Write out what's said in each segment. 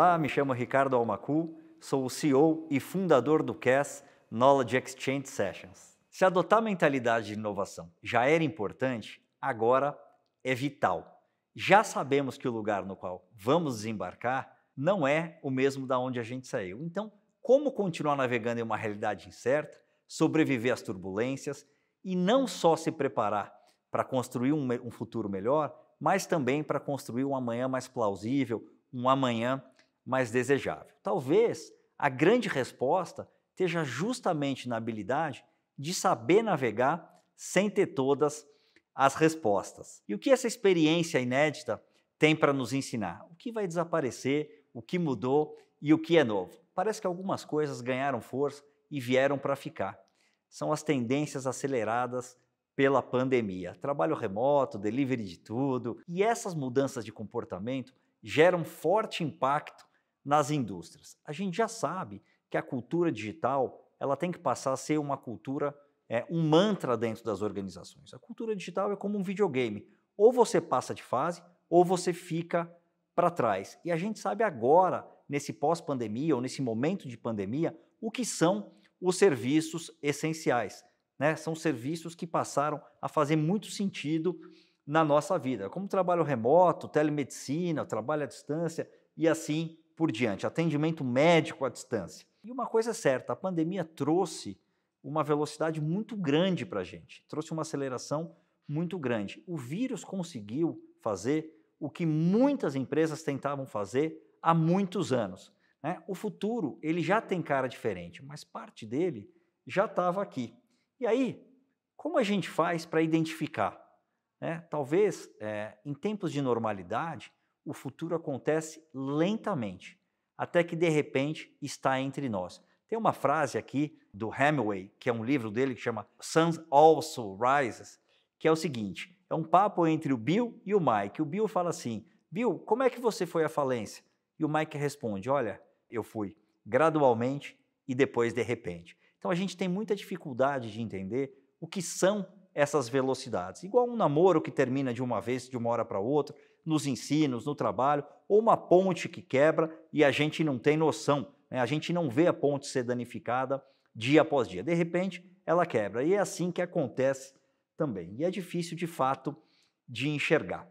Olá, me chamo Ricardo Almacu, sou o CEO e fundador do CAS Knowledge Exchange Sessions. Se adotar a mentalidade de inovação já era importante, agora é vital. Já sabemos que o lugar no qual vamos desembarcar não é o mesmo da onde a gente saiu. Então, como continuar navegando em uma realidade incerta, sobreviver às turbulências e não só se preparar para construir um, um futuro melhor, mas também para construir um amanhã mais plausível, um amanhã mais desejável. Talvez a grande resposta esteja justamente na habilidade de saber navegar sem ter todas as respostas. E o que essa experiência inédita tem para nos ensinar? O que vai desaparecer, o que mudou e o que é novo? Parece que algumas coisas ganharam força e vieram para ficar. São as tendências aceleradas pela pandemia. Trabalho remoto, delivery de tudo. E essas mudanças de comportamento geram forte impacto nas indústrias. A gente já sabe que a cultura digital ela tem que passar a ser uma cultura, é, um mantra dentro das organizações. A cultura digital é como um videogame. Ou você passa de fase, ou você fica para trás. E a gente sabe agora, nesse pós-pandemia ou nesse momento de pandemia, o que são os serviços essenciais. Né? São serviços que passaram a fazer muito sentido na nossa vida, como trabalho remoto, telemedicina, trabalho à distância e assim por diante, atendimento médico à distância. E uma coisa é certa, a pandemia trouxe uma velocidade muito grande para a gente, trouxe uma aceleração muito grande. O vírus conseguiu fazer o que muitas empresas tentavam fazer há muitos anos. Né? O futuro ele já tem cara diferente, mas parte dele já estava aqui. E aí, como a gente faz para identificar? Né? Talvez é, em tempos de normalidade o futuro acontece lentamente, até que de repente está entre nós. Tem uma frase aqui do Hemingway, que é um livro dele que chama Suns Also Rises, que é o seguinte: é um papo entre o Bill e o Mike. O Bill fala assim: Bill, como é que você foi à falência? E o Mike responde: Olha, eu fui gradualmente e depois de repente. Então a gente tem muita dificuldade de entender o que são essas velocidades. Igual um namoro que termina de uma vez, de uma hora para outra, nos ensinos, no trabalho, ou uma ponte que quebra e a gente não tem noção, né? a gente não vê a ponte ser danificada dia após dia. De repente, ela quebra. E é assim que acontece também. E é difícil, de fato, de enxergar.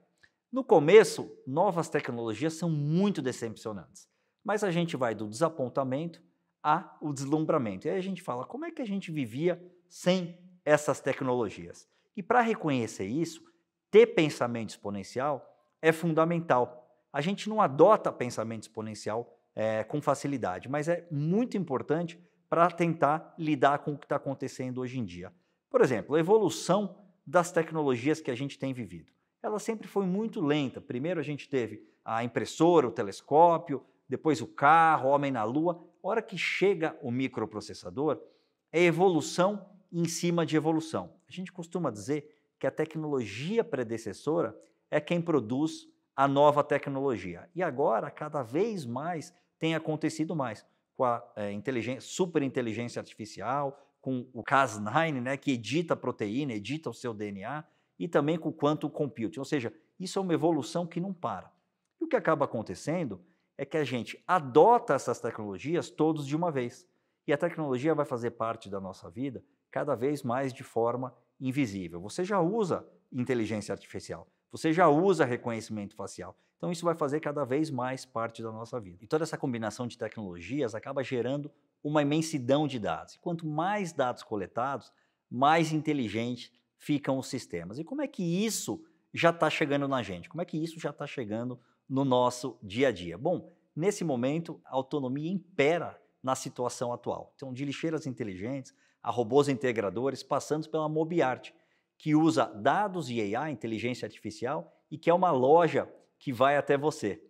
No começo, novas tecnologias são muito decepcionantes, mas a gente vai do desapontamento a o deslumbramento. E aí a gente fala, como é que a gente vivia sem essas tecnologias. E para reconhecer isso, ter pensamento exponencial é fundamental. A gente não adota pensamento exponencial é, com facilidade, mas é muito importante para tentar lidar com o que está acontecendo hoje em dia. Por exemplo, a evolução das tecnologias que a gente tem vivido. Ela sempre foi muito lenta. Primeiro a gente teve a impressora, o telescópio, depois o carro, o homem na lua. A hora que chega o microprocessador, é evolução em cima de evolução. A gente costuma dizer que a tecnologia predecessora é quem produz a nova tecnologia. E agora, cada vez mais, tem acontecido mais com a é, inteligência, superinteligência artificial, com o Cas9, né, que edita a proteína, edita o seu DNA, e também com o quantum computing. Ou seja, isso é uma evolução que não para. E o que acaba acontecendo é que a gente adota essas tecnologias todos de uma vez. E a tecnologia vai fazer parte da nossa vida cada vez mais de forma invisível. Você já usa inteligência artificial, você já usa reconhecimento facial. Então isso vai fazer cada vez mais parte da nossa vida. E toda essa combinação de tecnologias acaba gerando uma imensidão de dados. E quanto mais dados coletados, mais inteligentes ficam os sistemas. E como é que isso já está chegando na gente? Como é que isso já está chegando no nosso dia a dia? Bom, nesse momento, a autonomia impera na situação atual. Então, de lixeiras inteligentes, a robôs integradores, passando pela Mobiart, que usa dados e AI, inteligência artificial, e que é uma loja que vai até você.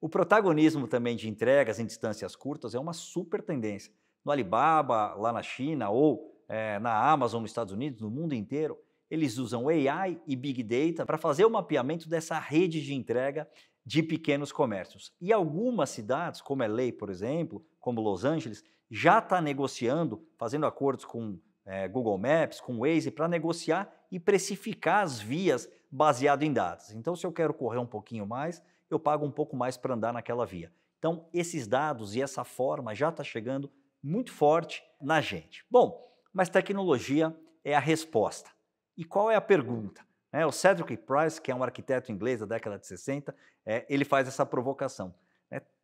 O protagonismo também de entregas em distâncias curtas é uma super tendência. No Alibaba, lá na China, ou é, na Amazon, nos Estados Unidos, no mundo inteiro, eles usam AI e Big Data para fazer o mapeamento dessa rede de entrega de pequenos comércios. E algumas cidades, como lei, por exemplo, como Los Angeles, já está negociando, fazendo acordos com é, Google Maps, com Waze, para negociar e precificar as vias baseado em dados. Então, se eu quero correr um pouquinho mais, eu pago um pouco mais para andar naquela via. Então, esses dados e essa forma já está chegando muito forte na gente. Bom, mas tecnologia é a resposta. E qual é a pergunta? É, o Cedric Price, que é um arquiteto inglês da década de 60, é, eh, ele faz essa provocação.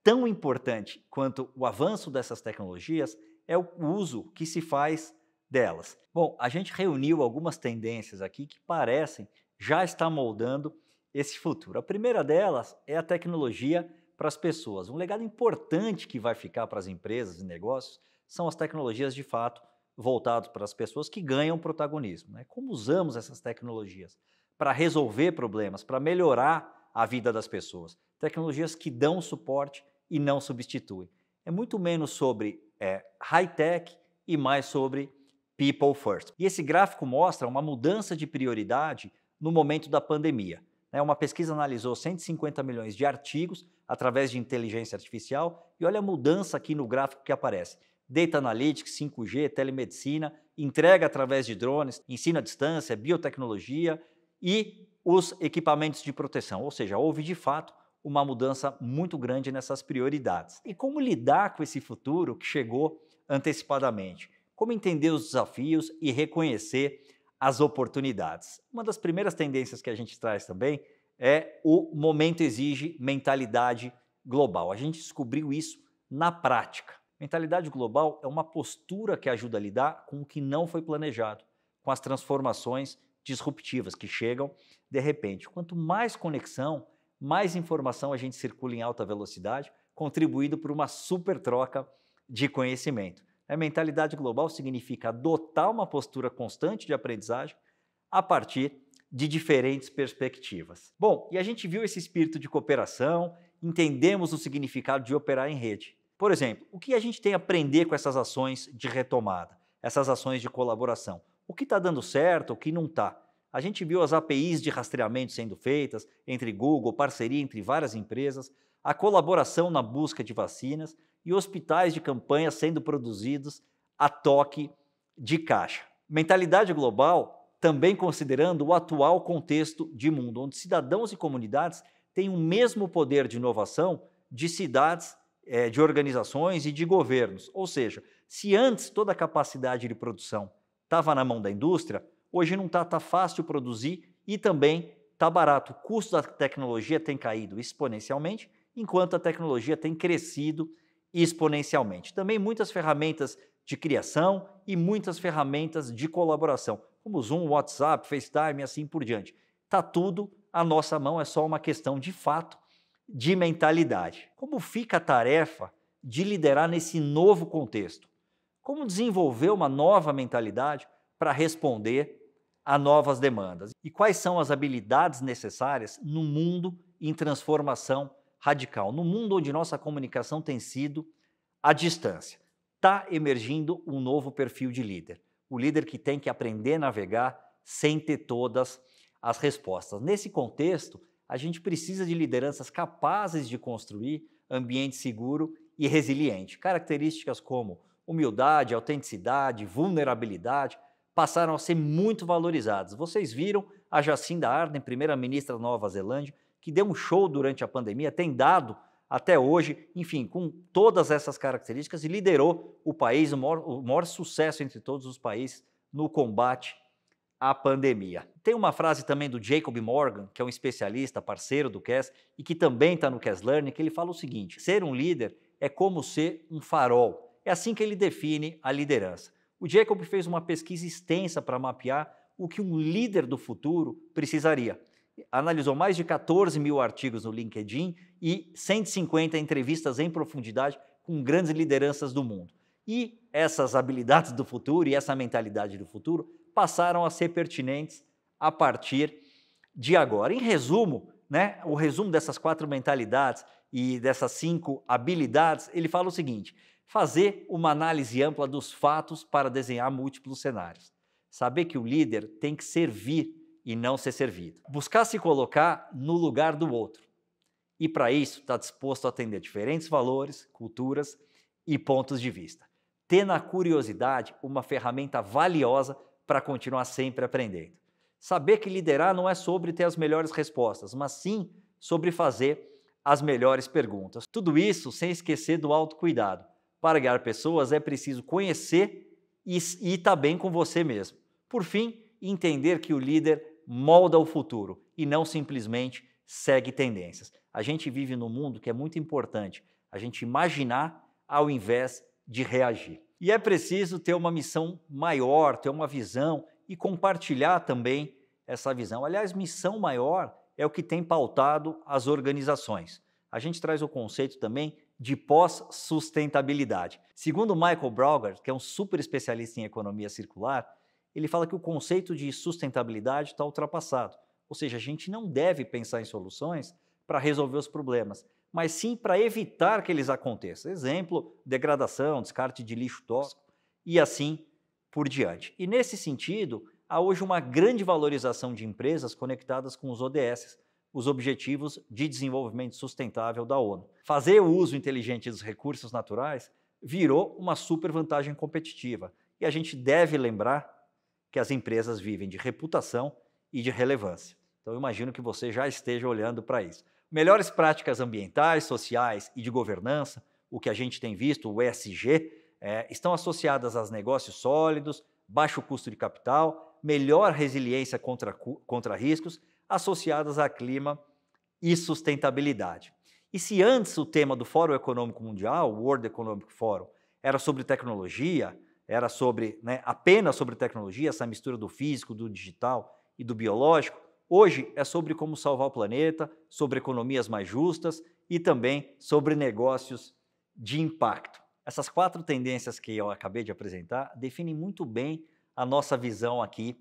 Tão importante quanto o avanço dessas tecnologias é o uso que se faz delas. Bom, a gente reuniu algumas tendências aqui que parecem já estar moldando esse futuro. A primeira delas é a tecnologia para as pessoas. Um legado importante que vai ficar para as empresas e negócios são as tecnologias de fato voltadas para as pessoas que ganham protagonismo. Né? Como usamos essas tecnologias para resolver problemas, para melhorar a vida das pessoas? Tecnologias que dão suporte e não substitui. É muito menos sobre é, high-tech e mais sobre people first. E esse gráfico mostra uma mudança de prioridade no momento da pandemia. Né? Uma pesquisa analisou 150 milhões de artigos através de inteligência artificial e olha a mudança aqui no gráfico que aparece. Data Analytics, 5G, telemedicina, entrega através de drones, ensino à distância, biotecnologia e os equipamentos de proteção. Ou seja, houve de fato uma mudança muito grande nessas prioridades. E como lidar com esse futuro que chegou antecipadamente? Como entender os desafios e reconhecer as oportunidades? Uma das primeiras tendências que a gente traz também é o momento exige mentalidade global. A gente descobriu isso na prática. Mentalidade global é uma postura que ajuda a lidar com o que não foi planejado, com as transformações disruptivas que chegam de repente. Quanto mais conexão mais informação a gente circula em alta velocidade, contribuindo por uma super troca de conhecimento. A mentalidade global significa adotar uma postura constante de aprendizagem a partir de diferentes perspectivas. Bom, e a gente viu esse espírito de cooperação, entendemos o significado de operar em rede. Por exemplo, o que a gente tem a aprender com essas ações de retomada, essas ações de colaboração? O que está dando certo, o que não está? A gente viu as APIs de rastreamento sendo feitas entre Google, parceria entre várias empresas, a colaboração na busca de vacinas e hospitais de campanha sendo produzidos a toque de caixa. Mentalidade global, também considerando o atual contexto de mundo, onde cidadãos e comunidades têm o mesmo poder de inovação de cidades, é, de organizações e de governos. Ou seja, se antes toda a capacidade de produção estava na mão da indústria, Hoje não está tá fácil produzir e também está barato. O custo da tecnologia tem caído exponencialmente, enquanto a tecnologia tem crescido exponencialmente. Também muitas ferramentas de criação e muitas ferramentas de colaboração, como Zoom, WhatsApp, FaceTime e assim por diante. Está tudo à nossa mão, é só uma questão de fato de mentalidade. Como fica a tarefa de liderar nesse novo contexto? Como desenvolver uma nova mentalidade para responder a novas demandas. E quais são as habilidades necessárias no mundo em transformação radical, no mundo onde nossa comunicação tem sido à distância? Está emergindo um novo perfil de líder, o líder que tem que aprender a navegar sem ter todas as respostas. Nesse contexto, a gente precisa de lideranças capazes de construir ambiente seguro e resiliente. Características como humildade, autenticidade, vulnerabilidade passaram a ser muito valorizados. Vocês viram a Jacinda Ardern, primeira-ministra da Nova Zelândia, que deu um show durante a pandemia, tem dado até hoje, enfim, com todas essas características e liderou o país, o maior, o maior sucesso entre todos os países no combate à pandemia. Tem uma frase também do Jacob Morgan, que é um especialista, parceiro do Cass, e que também está no Cass Learning, que ele fala o seguinte: ser um líder é como ser um farol. É assim que ele define a liderança. O Jacob fez uma pesquisa extensa para mapear o que um líder do futuro precisaria. Analisou mais de 14 mil artigos no LinkedIn e 150 entrevistas em profundidade com grandes lideranças do mundo. E essas habilidades do futuro e essa mentalidade do futuro passaram a ser pertinentes a partir de agora. Em resumo, né, o resumo dessas quatro mentalidades e dessas cinco habilidades, ele fala o seguinte: fazer uma análise ampla dos fatos para desenhar múltiplos cenários. Saber que o líder tem que servir e não ser servido. Buscar se colocar no lugar do outro. E para isso, está disposto a atender diferentes valores, culturas e pontos de vista. Ter na curiosidade uma ferramenta valiosa para continuar sempre aprendendo. Saber que liderar não é sobre ter as melhores respostas, mas sim sobre fazer as melhores perguntas. Tudo isso sem esquecer do autocuidado, para guiar pessoas é preciso conhecer e, e estar tá bem com você mesmo. Por fim, entender que o líder molda o futuro e não simplesmente segue tendências. A gente vive num mundo que é muito importante a gente imaginar ao invés de reagir. E é preciso ter uma missão maior, ter uma visão e compartilhar também essa visão. Aliás, missão maior é o que tem pautado as organizações. A gente traz o conceito também de pós-sustentabilidade. Segundo Michael Brauger, que é um super especialista em economia circular, ele fala que o conceito de sustentabilidade está ultrapassado. Ou seja, a gente não deve pensar em soluções para resolver os problemas, mas sim para evitar que eles aconteçam. Exemplo, degradação, descarte de lixo tóxico e assim por diante. E nesse sentido, há hoje uma grande valorização de empresas conectadas com os ODS, os Objetivos de Desenvolvimento Sustentável da ONU. Fazer o uso inteligente dos recursos naturais virou uma super vantagem competitiva e a gente deve lembrar que as empresas vivem de reputação e de relevância. Então, eu imagino que você já esteja olhando para isso. Melhores práticas ambientais, sociais e de governança, o que a gente tem visto, o ESG, é, estão associadas a negócios sólidos, baixo custo de capital, melhor resiliência contra, contra riscos associadas a clima e sustentabilidade. E se antes o tema do Fórum Econômico Mundial, o World Economic Forum, era sobre tecnologia, era sobre né, apenas sobre tecnologia, essa mistura do físico, do digital e do biológico, hoje é sobre como salvar o planeta, sobre economias mais justas e também sobre negócios de impacto. Essas quatro tendências que eu acabei de apresentar definem muito bem a nossa visão aqui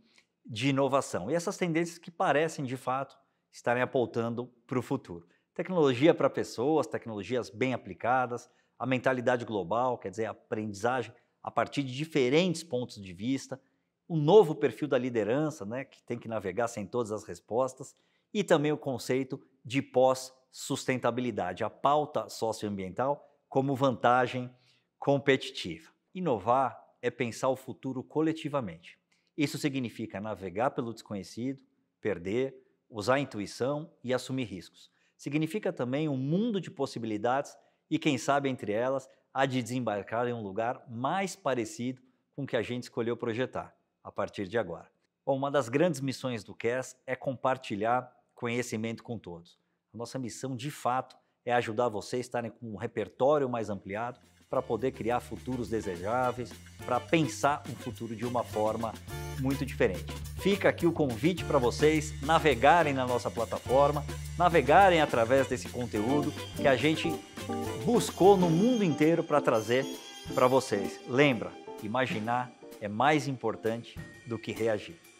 de inovação. E essas tendências que parecem, de fato, estarem apontando para o futuro. Tecnologia para pessoas, tecnologias bem aplicadas, a mentalidade global, quer dizer, a aprendizagem a partir de diferentes pontos de vista, o novo perfil da liderança, né, que tem que navegar sem todas as respostas, e também o conceito de pós-sustentabilidade, a pauta socioambiental como vantagem competitiva. Inovar é pensar o futuro coletivamente. Isso significa navegar pelo desconhecido, perder, usar a intuição e assumir riscos. Significa também um mundo de possibilidades e, quem sabe, entre elas, a de desembarcar em um lugar mais parecido com o que a gente escolheu projetar a partir de agora. Bom, uma das grandes missões do CAS é compartilhar conhecimento com todos. A nossa missão, de fato, é ajudar vocês a estarem com um repertório mais ampliado para poder criar futuros desejáveis, para pensar um futuro de uma forma muito diferente. Fica aqui o convite para vocês navegarem na nossa plataforma, navegarem através desse conteúdo que a gente buscou no mundo inteiro para trazer para vocês. Lembra, imaginar é mais importante do que reagir.